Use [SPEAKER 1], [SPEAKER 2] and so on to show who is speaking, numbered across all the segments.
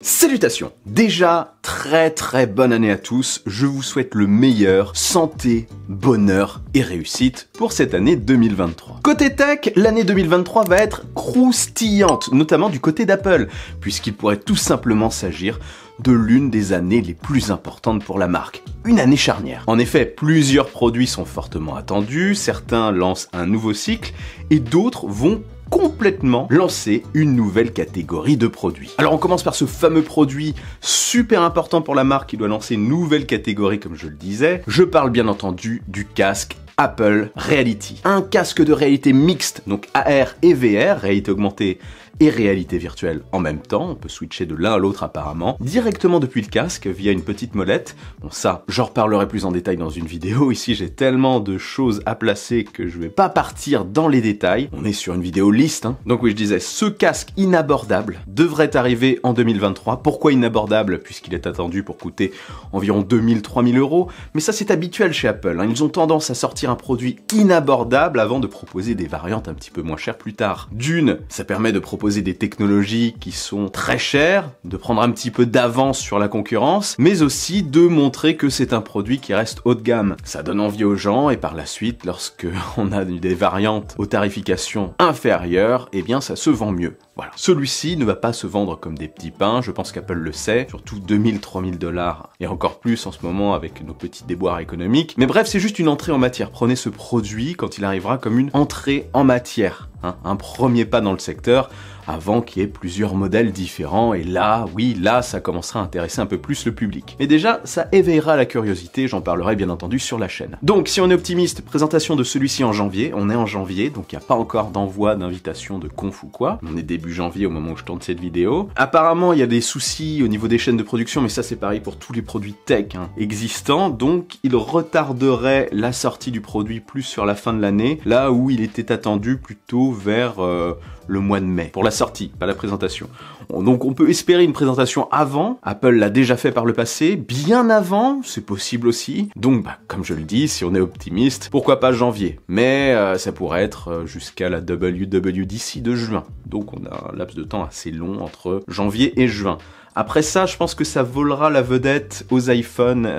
[SPEAKER 1] Salutations Déjà, très très bonne année à tous, je vous souhaite le meilleur, santé, bonheur et réussite pour cette année 2023. Côté tech, l'année 2023 va être croustillante, notamment du côté d'Apple, puisqu'il pourrait tout simplement s'agir de l'une des années les plus importantes pour la marque. Une année charnière. En effet, plusieurs produits sont fortement attendus, certains lancent un nouveau cycle et d'autres vont complètement lancer une nouvelle catégorie de produits. Alors on commence par ce fameux produit super important pour la marque qui doit lancer une nouvelle catégorie comme je le disais. Je parle bien entendu du casque Apple Reality. Un casque de réalité mixte, donc AR et VR, réalité augmentée et réalité virtuelle en même temps, on peut switcher de l'un à l'autre apparemment, directement depuis le casque via une petite molette. Bon ça, j'en reparlerai plus en détail dans une vidéo, ici j'ai tellement de choses à placer que je ne vais pas partir dans les détails, on est sur une vidéo liste. Hein. Donc oui, je disais, ce casque inabordable devrait arriver en 2023. Pourquoi inabordable Puisqu'il est attendu pour coûter environ 2000-3000 euros, mais ça c'est habituel chez Apple, hein. ils ont tendance à sortir un produit inabordable avant de proposer des variantes un petit peu moins chères plus tard. D'une, ça permet de proposer des technologies qui sont très chères, de prendre un petit peu d'avance sur la concurrence, mais aussi de montrer que c'est un produit qui reste haut de gamme. Ça donne envie aux gens et par la suite, lorsque on a des variantes aux tarifications inférieures, eh bien ça se vend mieux. Voilà. Celui-ci ne va pas se vendre comme des petits pains, je pense qu'Apple le sait, surtout 2000-3000 dollars, et encore plus en ce moment avec nos petits déboires économiques. Mais bref, c'est juste une entrée en matière. Prenez ce produit quand il arrivera comme une entrée en matière. Hein, un premier pas dans le secteur, avant qu'il y ait plusieurs modèles différents, et là, oui, là, ça commencera à intéresser un peu plus le public. Mais déjà, ça éveillera la curiosité, j'en parlerai bien entendu sur la chaîne. Donc, si on est optimiste, présentation de celui-ci en janvier, on est en janvier, donc il n'y a pas encore d'envoi d'invitation de conf ou quoi, on est début janvier au moment où je tourne cette vidéo. Apparemment, il y a des soucis au niveau des chaînes de production, mais ça c'est pareil pour tous les produits tech hein, existants, donc il retarderait la sortie du produit plus sur la fin de l'année, là où il était attendu plutôt vers euh, le mois de mai, pour la sortie, pas la présentation. Donc on peut espérer une présentation avant, Apple l'a déjà fait par le passé, bien avant, c'est possible aussi. Donc bah, comme je le dis, si on est optimiste, pourquoi pas janvier Mais euh, ça pourrait être euh, jusqu'à la WWDC de juin. Donc on a un laps de temps assez long entre janvier et juin. Après ça, je pense que ça volera la vedette aux iPhones,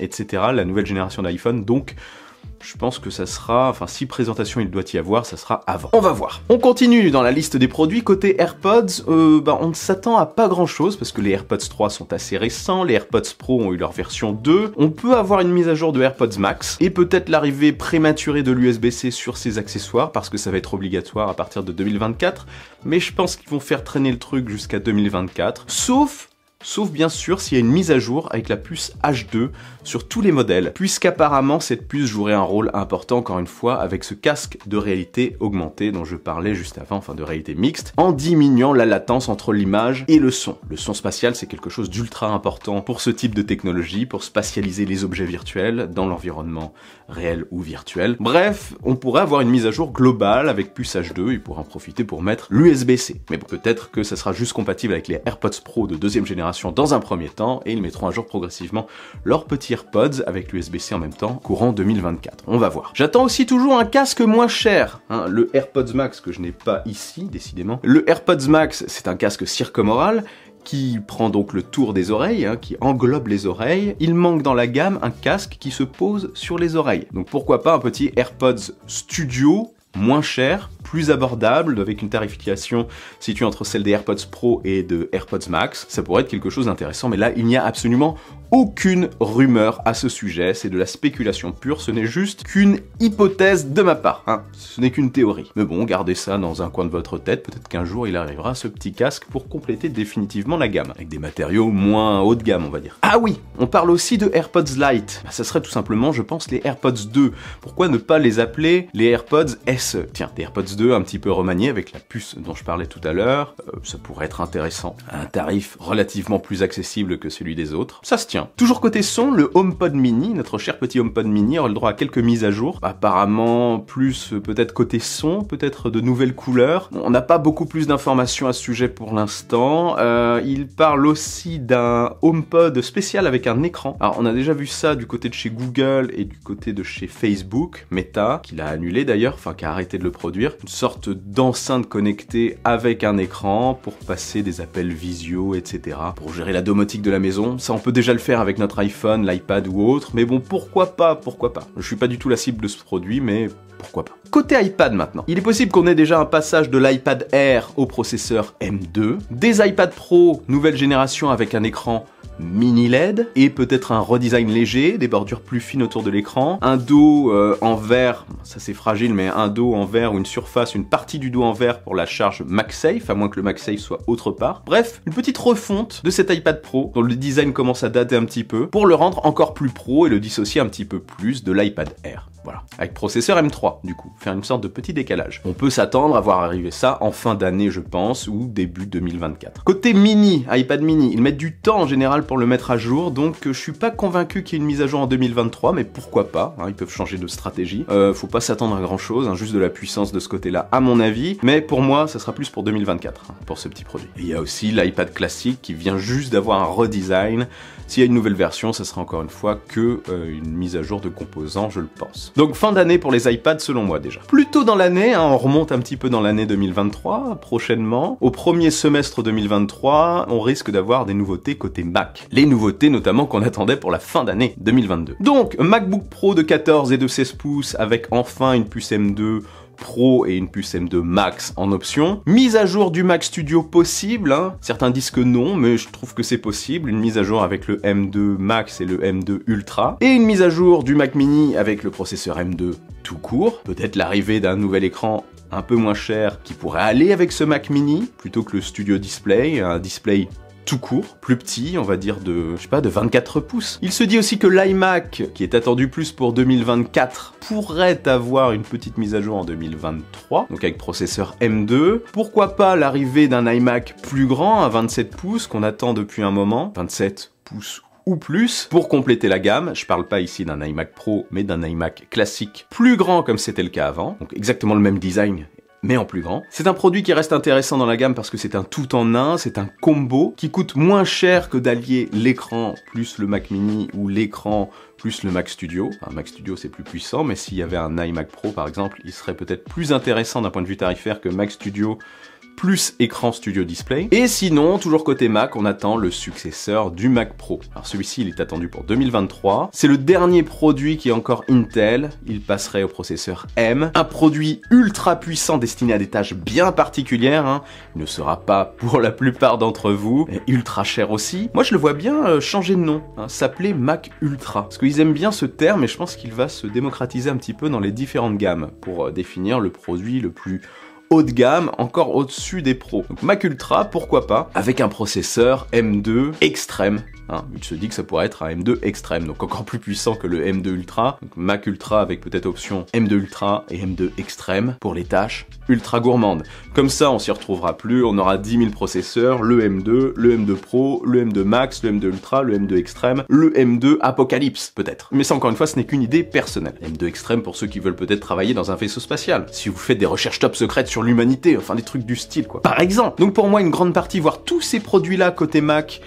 [SPEAKER 1] etc., la nouvelle génération d'iPhone, donc je pense que ça sera, enfin si présentation il doit y avoir, ça sera avant. On va voir. On continue dans la liste des produits. Côté AirPods, bah, on ne s'attend à pas grand chose parce que les AirPods 3 sont assez récents, les AirPods Pro ont eu leur version 2. On peut avoir une mise à jour de AirPods Max et peut-être l'arrivée prématurée de l'USB-C sur ces accessoires parce que ça va être obligatoire à partir de 2024. Mais je pense qu'ils vont faire traîner le truc jusqu'à 2024. Sauf sauf bien sûr s'il y a une mise à jour avec la puce H2 sur tous les modèles, puisqu'apparemment cette puce jouerait un rôle important encore une fois avec ce casque de réalité augmentée dont je parlais juste avant, enfin de réalité mixte, en diminuant la latence entre l'image et le son. Le son spatial c'est quelque chose d'ultra important pour ce type de technologie, pour spatialiser les objets virtuels dans l'environnement réel ou virtuel. Bref, on pourrait avoir une mise à jour globale avec puce H2 et pour en profiter pour mettre l'USB-C. Mais peut-être que ça sera juste compatible avec les AirPods Pro de deuxième génération dans un premier temps et ils mettront à jour progressivement leurs petits AirPods avec l'USB-C en même temps courant 2024. On va voir. J'attends aussi toujours un casque moins cher, hein. le AirPods Max que je n'ai pas ici décidément. Le AirPods Max c'est un casque circomoral qui prend donc le tour des oreilles, hein, qui englobe les oreilles. Il manque dans la gamme un casque qui se pose sur les oreilles. Donc pourquoi pas un petit AirPods Studio moins cher plus abordable, avec une tarification située entre celle des AirPods Pro et de AirPods Max. Ça pourrait être quelque chose d'intéressant, mais là, il n'y a absolument aucune rumeur à ce sujet, c'est de la spéculation pure, ce n'est juste qu'une hypothèse de ma part, hein. ce n'est qu'une théorie. Mais bon, gardez ça dans un coin de votre tête, peut-être qu'un jour il arrivera ce petit casque pour compléter définitivement la gamme, avec des matériaux moins haut de gamme on va dire. Ah oui, on parle aussi de AirPods Lite, bah, ça serait tout simplement je pense les AirPods 2, pourquoi ne pas les appeler les AirPods SE Tiens, des AirPods 2 un petit peu remanié avec la puce dont je parlais tout à l'heure. Euh, ça pourrait être intéressant. Un tarif relativement plus accessible que celui des autres. Ça se tient. Toujours côté son, le HomePod Mini, notre cher petit HomePod Mini, aura le droit à quelques mises à jour. Apparemment, plus euh, peut-être côté son, peut-être de nouvelles couleurs. On n'a pas beaucoup plus d'informations à ce sujet pour l'instant. Euh, il parle aussi d'un HomePod spécial avec un écran. Alors, on a déjà vu ça du côté de chez Google et du côté de chez Facebook, Meta, qu'il a annulé d'ailleurs, enfin qui a arrêté de le produire sorte d'enceinte connectée avec un écran pour passer des appels visio, etc. Pour gérer la domotique de la maison, ça on peut déjà le faire avec notre iPhone, l'iPad ou autre, mais bon pourquoi pas, pourquoi pas. Je suis pas du tout la cible de ce produit, mais pourquoi pas. Côté iPad maintenant, il est possible qu'on ait déjà un passage de l'iPad Air au processeur M2, des iPad Pro nouvelle génération avec un écran mini LED et peut-être un redesign léger, des bordures plus fines autour de l'écran, un dos euh, en verre, ça c'est fragile mais un dos en verre ou une surface, une partie du dos en verre pour la charge MagSafe, à moins que le MagSafe soit autre part. Bref, une petite refonte de cet iPad Pro dont le design commence à dater un petit peu pour le rendre encore plus pro et le dissocier un petit peu plus de l'iPad Air. Voilà. Avec processeur M3, du coup, faire une sorte de petit décalage. On peut s'attendre à voir arriver ça en fin d'année, je pense, ou début 2024. Côté mini, iPad mini, ils mettent du temps en général pour le mettre à jour, donc euh, je suis pas convaincu qu'il y ait une mise à jour en 2023, mais pourquoi pas, hein, ils peuvent changer de stratégie. Euh, faut pas s'attendre à grand chose, hein, juste de la puissance de ce côté-là, à mon avis, mais pour moi, ça sera plus pour 2024, hein, pour ce petit produit. Il y a aussi l'iPad classique qui vient juste d'avoir un redesign. S'il y a une nouvelle version, ça sera encore une fois que euh, une mise à jour de composants, je le pense. Donc fin d'année pour les iPads selon moi déjà. Plutôt dans l'année, hein, on remonte un petit peu dans l'année 2023, prochainement, au premier semestre 2023, on risque d'avoir des nouveautés côté Mac. Les nouveautés notamment qu'on attendait pour la fin d'année 2022. Donc MacBook Pro de 14 et de 16 pouces avec enfin une puce M2 Pro et une puce M2 Max en option. Mise à jour du Mac Studio possible, hein. certains disent que non, mais je trouve que c'est possible. Une mise à jour avec le M2 Max et le M2 Ultra. Et une mise à jour du Mac Mini avec le processeur M2 tout court. Peut-être l'arrivée d'un nouvel écran un peu moins cher qui pourrait aller avec ce Mac Mini plutôt que le Studio Display, un display tout court, plus petit, on va dire de, je sais pas, de 24 pouces. Il se dit aussi que l'iMac, qui est attendu plus pour 2024, pourrait avoir une petite mise à jour en 2023, donc avec processeur M2. Pourquoi pas l'arrivée d'un iMac plus grand, à 27 pouces, qu'on attend depuis un moment, 27 pouces ou plus pour compléter la gamme. Je parle pas ici d'un iMac Pro, mais d'un iMac classique plus grand comme c'était le cas avant. Donc exactement le même design mais en plus grand. C'est un produit qui reste intéressant dans la gamme parce que c'est un tout en un, c'est un combo qui coûte moins cher que d'allier l'écran plus le Mac mini ou l'écran plus le Mac Studio. Un Mac Studio c'est plus puissant, mais s'il y avait un iMac Pro par exemple, il serait peut-être plus intéressant d'un point de vue tarifaire que Mac Studio plus écran Studio Display. Et sinon, toujours côté Mac, on attend le successeur du Mac Pro. Alors celui-ci, il est attendu pour 2023. C'est le dernier produit qui est encore Intel. Il passerait au processeur M. Un produit ultra puissant destiné à des tâches bien particulières. Hein. Il ne sera pas pour la plupart d'entre vous. ultra cher aussi. Moi, je le vois bien euh, changer de nom. Hein, s'appeler Mac Ultra. Parce qu'ils aiment bien ce terme et je pense qu'il va se démocratiser un petit peu dans les différentes gammes pour euh, définir le produit le plus haut de gamme, encore au-dessus des pros. Donc Mac Ultra, pourquoi pas, avec un processeur M2 extrême il se dit que ça pourrait être un M2 extrême, donc encore plus puissant que le M2 Ultra. Mac Ultra avec peut-être option M2 Ultra et M2 extrême pour les tâches ultra gourmandes. Comme ça, on s'y retrouvera plus, on aura 10 000 processeurs, le M2, le M2 Pro, le M2 Max, le M2 Ultra, le M2 Extrême, le M2 Apocalypse peut-être. Mais ça encore une fois, ce n'est qu'une idée personnelle. M2 Extrême pour ceux qui veulent peut-être travailler dans un vaisseau spatial, si vous faites des recherches top secrètes sur l'humanité, enfin des trucs du style quoi. Par exemple. Donc pour moi, une grande partie, voire tous ces produits-là côté Mac,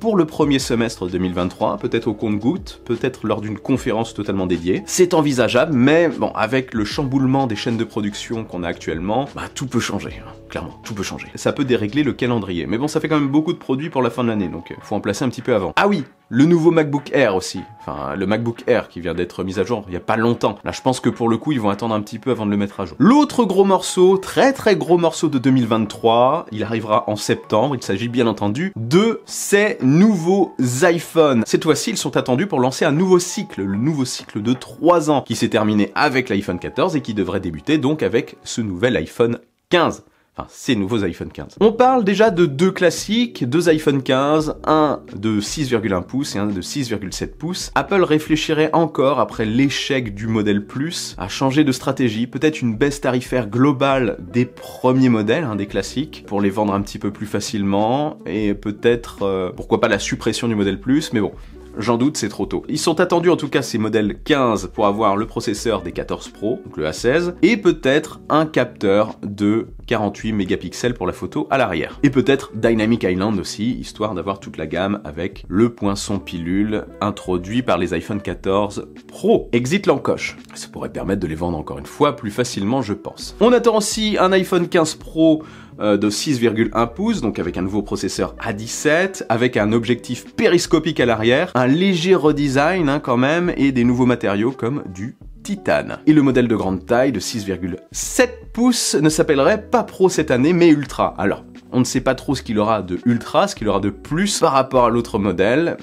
[SPEAKER 1] pour le premier semestre 2023, peut-être au compte-goutte, peut-être lors d'une conférence totalement dédiée. C'est envisageable, mais bon, avec le chamboulement des chaînes de production qu'on a actuellement, bah, tout peut changer, hein, clairement, tout peut changer. Ça peut dérégler le calendrier, mais bon, ça fait quand même beaucoup de produits pour la fin de l'année, donc euh, faut en placer un petit peu avant. Ah oui, le nouveau MacBook Air aussi, enfin le MacBook Air qui vient d'être mis à jour il y a pas longtemps. Là, je pense que pour le coup, ils vont attendre un petit peu avant de le mettre à jour. L'autre gros morceau, très très gros morceau de 2023, il arrivera en septembre, il s'agit bien entendu de ces nouveaux iPhone. Cette fois-ci, ils sont attendus pour lancer un nouveau cycle, le nouveau cycle de 3 ans, qui s'est terminé avec l'iPhone 14 et qui devrait débuter donc avec ce nouvel iPhone 15. Enfin, ces nouveaux iPhone 15. On parle déjà de deux classiques, deux iPhone 15, un de 6,1 pouces et un de 6,7 pouces. Apple réfléchirait encore après l'échec du modèle Plus à changer de stratégie, peut-être une baisse tarifaire globale des premiers modèles, hein, des classiques, pour les vendre un petit peu plus facilement et peut-être, euh, pourquoi pas la suppression du modèle Plus, mais bon, J'en doute, c'est trop tôt. Ils sont attendus en tout cas ces modèles 15 pour avoir le processeur des 14 Pro, donc le A16, et peut-être un capteur de 48 mégapixels pour la photo à l'arrière. Et peut-être Dynamic Island aussi, histoire d'avoir toute la gamme avec le poinçon pilule introduit par les iPhone 14 Pro. Exit l'encoche. Ça pourrait permettre de les vendre encore une fois plus facilement, je pense. On attend aussi un iPhone 15 Pro euh, de 6,1 pouces, donc avec un nouveau processeur A17, avec un objectif périscopique à l'arrière, un léger redesign hein, quand même, et des nouveaux matériaux comme du et le modèle de grande taille de 6,7 pouces ne s'appellerait pas Pro cette année mais Ultra. Alors, on ne sait pas trop ce qu'il aura de Ultra, ce qu'il aura de plus par rapport à l'autre modèle,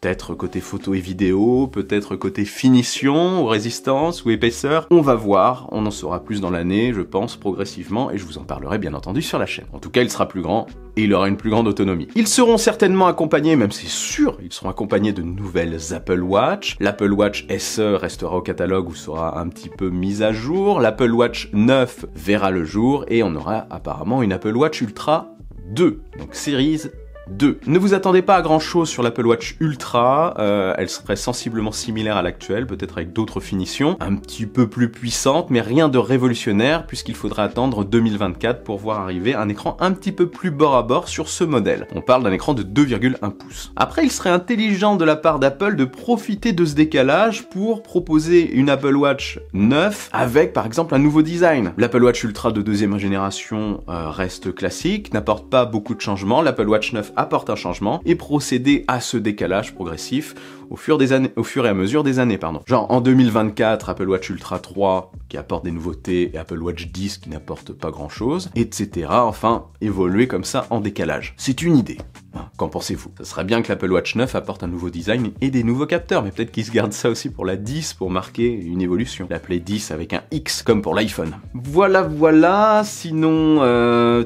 [SPEAKER 1] Peut-être côté photo et vidéo, peut-être côté finition, ou résistance ou épaisseur. On va voir, on en saura plus dans l'année, je pense, progressivement, et je vous en parlerai bien entendu sur la chaîne. En tout cas, il sera plus grand, et il aura une plus grande autonomie. Ils seront certainement accompagnés, même c'est sûr, ils seront accompagnés de nouvelles Apple Watch. L'Apple Watch SE restera au catalogue ou sera un petit peu mise à jour. L'Apple Watch 9 verra le jour et on aura apparemment une Apple Watch Ultra 2, donc Series 2. Ne vous attendez pas à grand chose sur l'Apple Watch Ultra, euh, elle serait sensiblement similaire à l'actuelle, peut-être avec d'autres finitions, un petit peu plus puissante, mais rien de révolutionnaire puisqu'il faudra attendre 2024 pour voir arriver un écran un petit peu plus bord à bord sur ce modèle. On parle d'un écran de 2,1 pouces. Après, il serait intelligent de la part d'Apple de profiter de ce décalage pour proposer une Apple Watch 9 avec par exemple un nouveau design. L'Apple Watch Ultra de deuxième génération euh, reste classique, n'apporte pas beaucoup de changements, l'Apple Watch 9 apporte un changement et procéder à ce décalage progressif au fur, des années, au fur et à mesure des années. Pardon. Genre en 2024, Apple Watch Ultra 3 qui apporte des nouveautés et Apple Watch 10 qui n'apporte pas grand-chose, etc. Enfin, évoluer comme ça en décalage. C'est une idée. Qu'en pensez-vous Ce serait bien que l'Apple Watch 9 apporte un nouveau design et des nouveaux capteurs, mais peut-être qu'ils se gardent ça aussi pour la 10 pour marquer une évolution. L'appeler 10 avec un X comme pour l'iPhone. Voilà, voilà, sinon euh,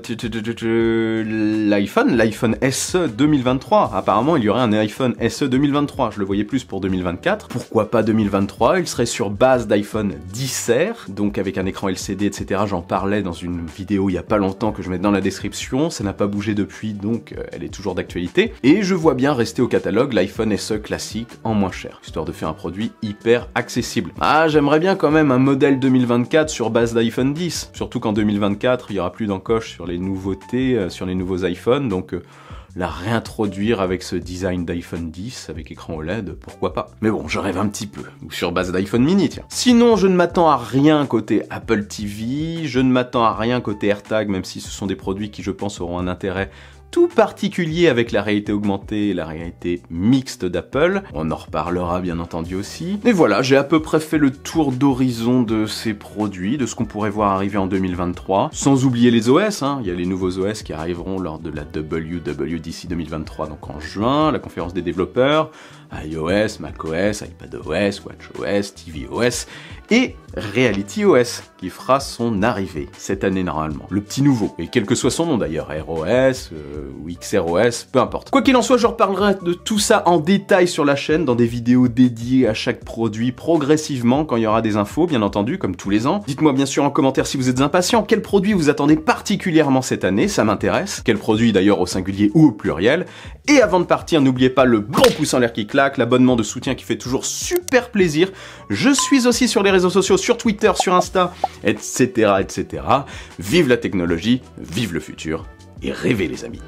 [SPEAKER 1] l'iPhone, l'iPhone SE 2023. Apparemment, il y aurait un iPhone SE 2023, je le voyais plus pour 2024. Pourquoi pas 2023 Il serait sur base d'iPhone 10R, donc avec un écran LCD, etc. J'en parlais dans une vidéo il n'y a pas longtemps que je mets dans la description, ça n'a pas bougé depuis, donc euh, elle est toujours d'actualité, et je vois bien rester au catalogue l'iPhone SE classique en moins cher, histoire de faire un produit hyper accessible. Ah, j'aimerais bien quand même un modèle 2024 sur base d'iPhone 10, surtout qu'en 2024, il y aura plus d'encoche sur les nouveautés, euh, sur les nouveaux iPhones, donc... Euh, la réintroduire avec ce design d'iPhone 10 avec écran OLED, pourquoi pas. Mais bon, je rêve un petit peu, ou sur base d'iPhone mini, tiens. Sinon, je ne m'attends à rien côté Apple TV, je ne m'attends à rien côté AirTag, même si ce sont des produits qui, je pense, auront un intérêt tout particulier avec la réalité augmentée et la réalité mixte d'Apple. On en reparlera bien entendu aussi. Et voilà, j'ai à peu près fait le tour d'horizon de ces produits, de ce qu'on pourrait voir arriver en 2023. Sans oublier les OS, hein. il y a les nouveaux OS qui arriveront lors de la WWDC 2023, donc en juin, la conférence des développeurs, iOS, macOS, iPadOS, WatchOS, tvOS et RealityOS qui fera son arrivée cette année normalement. Le petit nouveau, et quel que soit son nom d'ailleurs, ROS euh, ou XROS, peu importe. Quoi qu'il en soit, je reparlerai de tout ça en détail sur la chaîne dans des vidéos dédiées à chaque produit progressivement quand il y aura des infos, bien entendu, comme tous les ans. Dites-moi bien sûr en commentaire si vous êtes impatient, quel produit vous attendez particulièrement cette année, ça m'intéresse, quel produit d'ailleurs au singulier ou au pluriel, et avant de partir, n'oubliez pas le bon pouce en l'air qui claque, l'abonnement de soutien qui fait toujours super plaisir. Je suis aussi sur les réseaux sociaux, sur Twitter, sur Insta, etc. etc. Vive la technologie, vive le futur, et rêvez les amis.